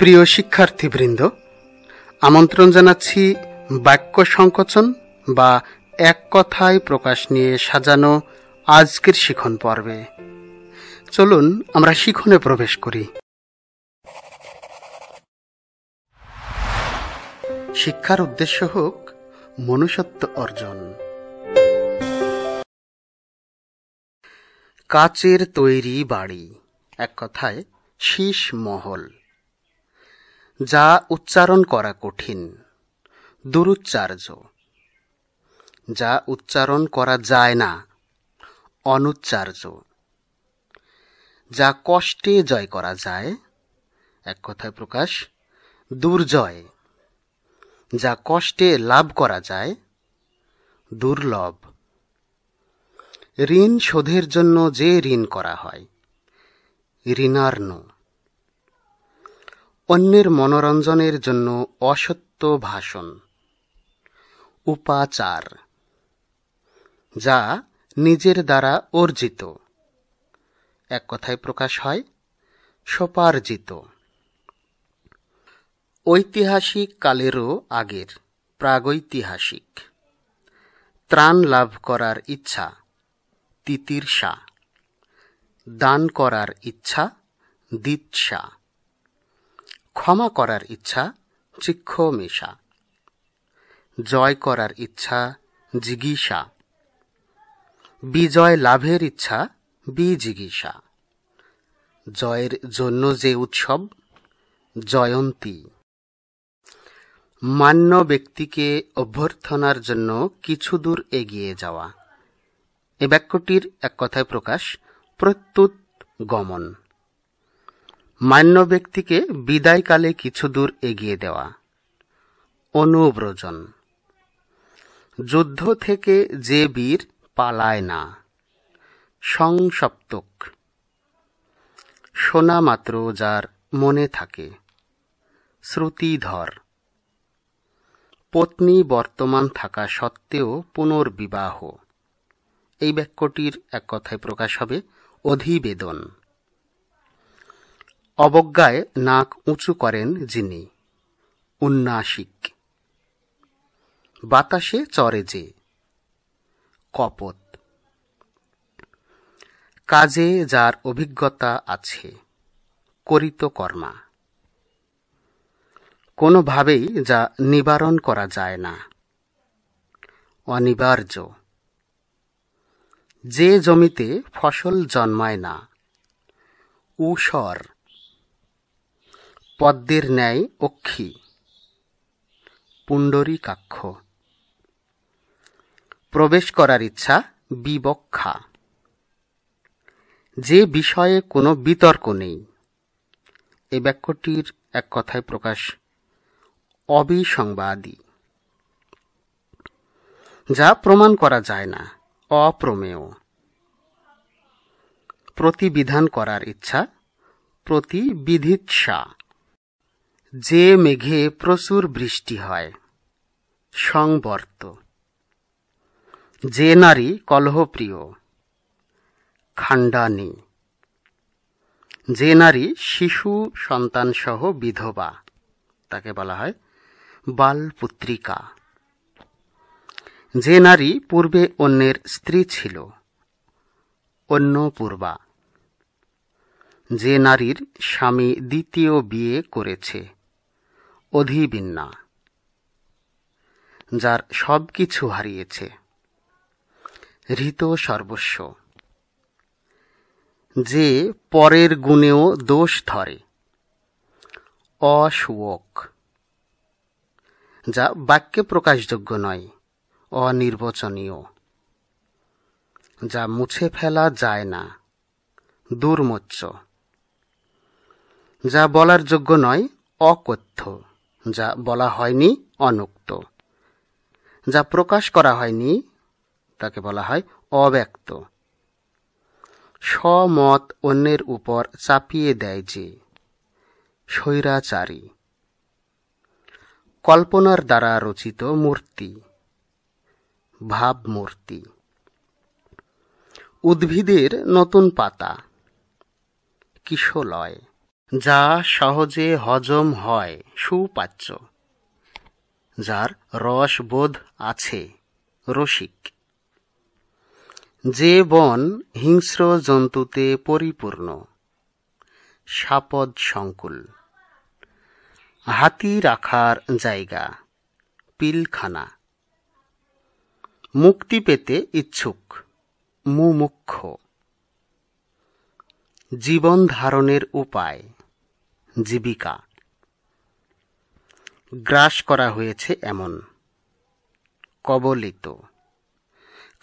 প্রিয় শিক্ষার্থীবৃন্দ আমন্ত্রণ জানাচ্ছি বাক্য সংকোচন বা এক কথায় প্রকাশ নিয়ে সাজানো আজকের শিখন পর্বে চলুন আমরা শিখনে প্রবেশ করি শিক্ষার উদ্দেশ্য হোক মনুষ্যত্ব অর্জন কাচের তৈরি বাড়ি এক কথায় শীষ মহল যা উচ্চারণ করা কঠিন দুরুচ্চার্য যা উচ্চারণ করা যায় না অনুচ্চার্য যা কষ্টে জয় করা যায় এক কথায় প্রকাশ দুর্জয় যা কষ্টে লাভ করা যায় দুর্লভ ঋণ শোধের জন্য যে ঋণ করা হয় ঋণার্ণ অন্যের মনোরঞ্জনের জন্য অসত্য ভাষণ উপাচার যা নিজের দ্বারা অর্জিত এক কথায় প্রকাশ হয় সোপার্জিত ঐতিহাসিক কালেরও আগের প্রাগৈতিহাসিক ত্রাণ লাভ করার ইচ্ছা তিতিরসা দান করার ইচ্ছা দিৎসা ক্ষমা করার ইচ্ছা চিক্ষমেষা জয় করার ইচ্ছা জিগিসা বিজয় লাভের ইচ্ছা বিজিগিসা জয়ের জন্য যে উৎসব জয়ন্তী মান্য ব্যক্তিকে অভ্যর্থনার জন্য কিছু দূর এগিয়ে যাওয়া এ বাক্যটির এক কথায় প্রকাশ প্রত্যুত গমন মান্য ব্যক্তিকে বিদায়কালে কিছু দূর এগিয়ে দেওয়া অনুব্রজন যুদ্ধ থেকে যে বীর পালায় না সংসপ্তক শোনা মাত্র যার মনে থাকে শ্রুতিধর পত্নী বর্তমান থাকা সত্ত্বেও পুনর্বিবাহ এই বাক্যটির এক কথায় প্রকাশ হবে অধিবেদন অবজ্ঞায় নাক উঁচু করেন যিনি উন্নাসিক বাতাসে চরে যে কপত কাজে যার অভিজ্ঞতা আছে করিত কর্মা কোনোভাবেই যা নিবারণ করা যায় না অনিবার্য যে জমিতে ফসল জন্মায় না ঊষর পদ্মের ন্যায় অক্ষী পুণ্ডরী কাক্ষ প্রবেশ করার ইচ্ছা বিবক্ষা যে বিষয়ে কোনো বিতর্ক নেই এ বাক্যটির এক কথায় প্রকাশ অবিসংবাদী যা প্রমাণ করা যায় না অপ্রমেয় প্রতিবিধান করার ইচ্ছা প্রতিবিধিৎসা যে মেঘে প্রচুর বৃষ্টি হয় সংবর্ত যে নারী কলহপ্রিয় খান্ডানি যে নারী শিশু সন্তানসহ বিধবা তাকে বলা হয় বালপুত্রিকা যে নারী পূর্বে অন্যের স্ত্রী ছিল অন্য পূর্বা যে নারীর স্বামী দ্বিতীয় বিয়ে করেছে অধিবিন্যা যার সব কিছু হারিয়েছে হৃত সর্বস্ব যে পরের গুণেও দোষ ধরে অশুয়ক যা বাক্যে প্রকাশযোগ্য নয় অনির্বচনীয় যা মুছে ফেলা যায় না দুর্মোচ্চ যা বলার যোগ্য নয় অকথ্য যা বলা হয়নি অনুক্ত যা প্রকাশ করা হয়নি তাকে বলা হয় অব্যক্ত স্বমত অন্যের উপর চাপিয়ে দেয় যে স্বৈরাচারী কল্পনার দ্বারা রচিত মূর্তি ভাবমূর্তি উদ্ভিদের নতুন পাতা কিশলয় যা সহজে হজম হয় সুপাচ্য যার রসবোধ আছে রসিক যে বন হিংস্র জন্তুতে পরিপূর্ণ সাপদ সংকুল হাতি রাখার জায়গা পিলখানা মুক্তি পেতে ইচ্ছুক মুমুক্ষ জীবন ধারণের উপায় জীবিকা গ্রাস করা হয়েছে এমন কবলিত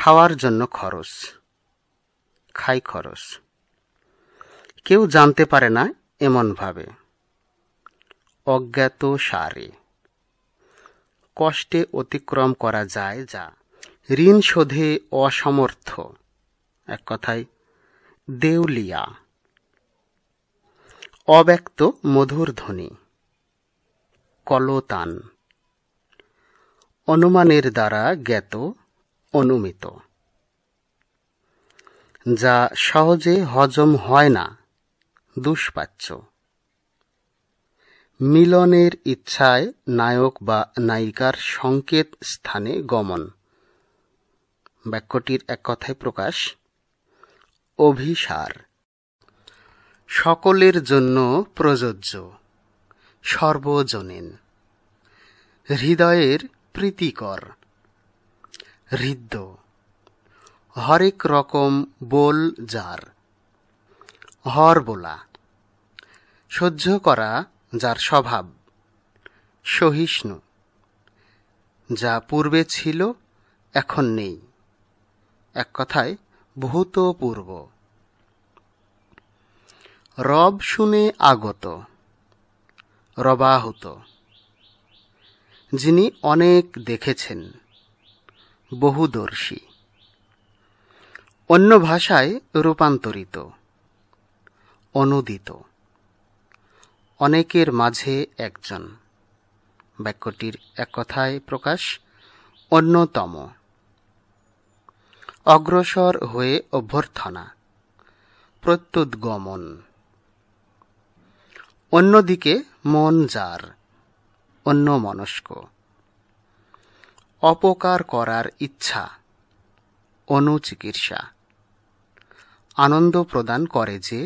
খাওয়ার জন্য খরচ খাই খরচ কেউ জানতে পারে না এমনভাবে অজ্ঞাত সারে কষ্টে অতিক্রম করা যায় যা ঋণ শোধে অসমর্থ এক কথায় দেউলিয়া অব্যক্ত মধুর ধ্বনি কলতান অনুমানের দ্বারা জ্ঞাত অনুমিত যা সহজে হজম হয় না দুষ্পাচ্য মিলনের ইচ্ছায় নায়ক বা নায়িকার সংকেত স্থানে গমন বাক্যটির এক কথায় প্রকাশ অভিসার সকলের জন্য প্রযোজ্য সর্বজনীন হৃদয়ের প্রীতিকর হৃদ্য হরেক রকম বোল যার হর বোলা সহ্য করা যার স্বভাব সহিষ্ণু যা পূর্বে ছিল এখন নেই এক কথায় ভূতপূর্ব রব শুনে আগত রবাহত যিনি অনেক দেখেছেন বহুদর্শী অন্য ভাষায় রূপান্তরিত অনুদিত অনেকের মাঝে একজন বাক্যটির এক কথায় প্রকাশ অন্যতম অগ্রসর হয়ে অভ্যর্থনা প্রত্যুদ্গমন অন্যদিকে মন যার অন্য মনস্ক অপকার করার ইচ্ছা অনুচিকিৎসা আনন্দ প্রদান করে যে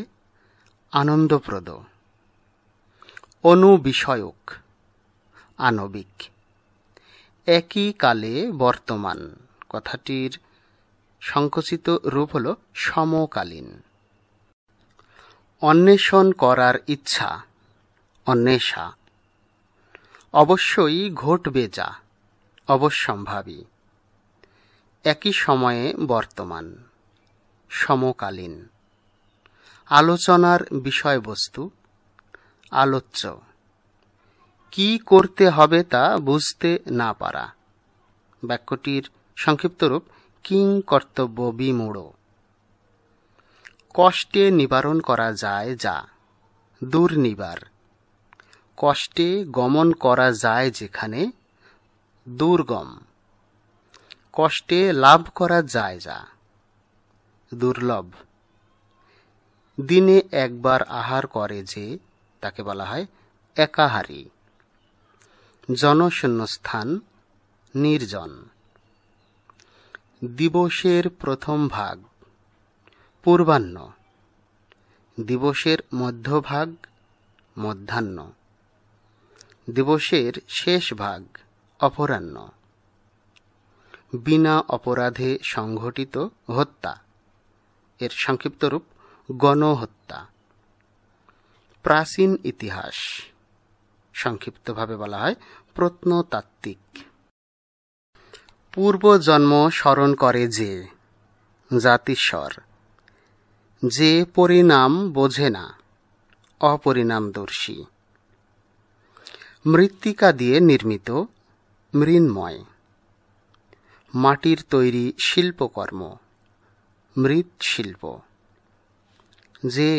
আনন্দপ্রদ অনুবিষয়ক আণবিক একই কালে বর্তমান কথাটির সংকুচিত রূপ হল সমকালীন অন্বেষণ করার ইচ্ছা অন্বেষা অবশ্যই ঘটবে যা অবশ্যম্ভাবী একই সময়ে বর্তমান সমকালীন আলোচনার বিষয়বস্তু আলোচ্য কি করতে হবে তা বুঝতে না পারা বাক্যটির সংক্ষিপ্তরূপ কিং কর্তব্য বিমূঢ় কষ্টে নিবারণ করা যায় যা দুর্নিবার কষ্টে গমন করা যায় যেখানে দুর্গম কষ্টে লাভ করা যায় যা দুর্লভ দিনে একবার আহার করে যে তাকে বলা হয় একাহারি জনশূন্য স্থান নির্জন দিবসের প্রথম ভাগ পূর্বাহ্ন দিবসের মধ্যভাগ মধ্যাহ্ন দিবসের শেষ ভাগ অপরাহ্ন বিনা অপরাধে সংঘটিত হত্যা এর সংক্ষিপ্ত রূপ গণহত্যা প্রাচীন ইতিহাস সংক্ষিপ্তভাবে বলা হয় প্রত্নতাত্ত্বিক পূর্ব জন্ম স্মরণ করে যে জাতিস্বর যে পরিণাম বোঝে না অপরিণামদর্শী মৃত্তিকা দিয়ে নির্মিত মৃন্ময় মাটির তৈরি শিল্পকর্ম মৃৎশিল্প যে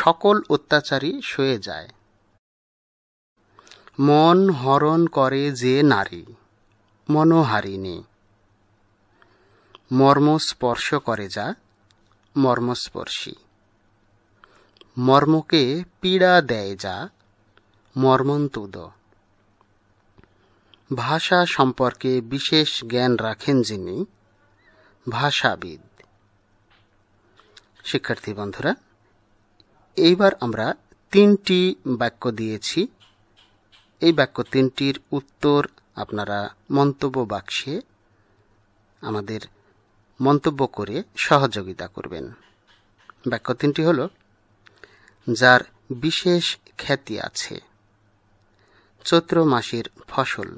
সকল অত্যাচারী সয়ে যায় মন হরণ করে যে নারী মনোহারিণী মর্মস্পর্শ করে যা মর্মস্পর্শী মর্মকে পীড়া দেয় যা মর্মন্তুদ ভাষা সম্পর্কে বিশেষ জ্ঞান রাখেন যিনি ভাষাবিদ শিক্ষার্থী বন্ধুরা এইবার আমরা তিনটি বাক্য দিয়েছি এই বাক্য তিনটির উত্তর আপনারা মন্তব্য বাক্সে আমাদের মন্তব্য করে সহযোগিতা করবেন বাক্য তিনটি হল যার বিশেষ খ্যাতি আছে চৈত্র মাসের ফসল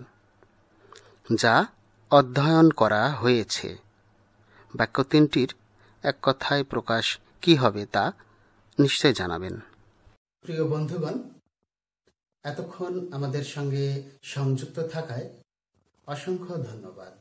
যা অধ্যয়ন করা হয়েছে বাক্য তিনটির এক কথায় প্রকাশ কি হবে তা নিশ্চয় জানাবেন প্রিয় বন্ধুগণ এতক্ষণ আমাদের সঙ্গে সংযুক্ত থাকায় অসংখ্য ধন্যবাদ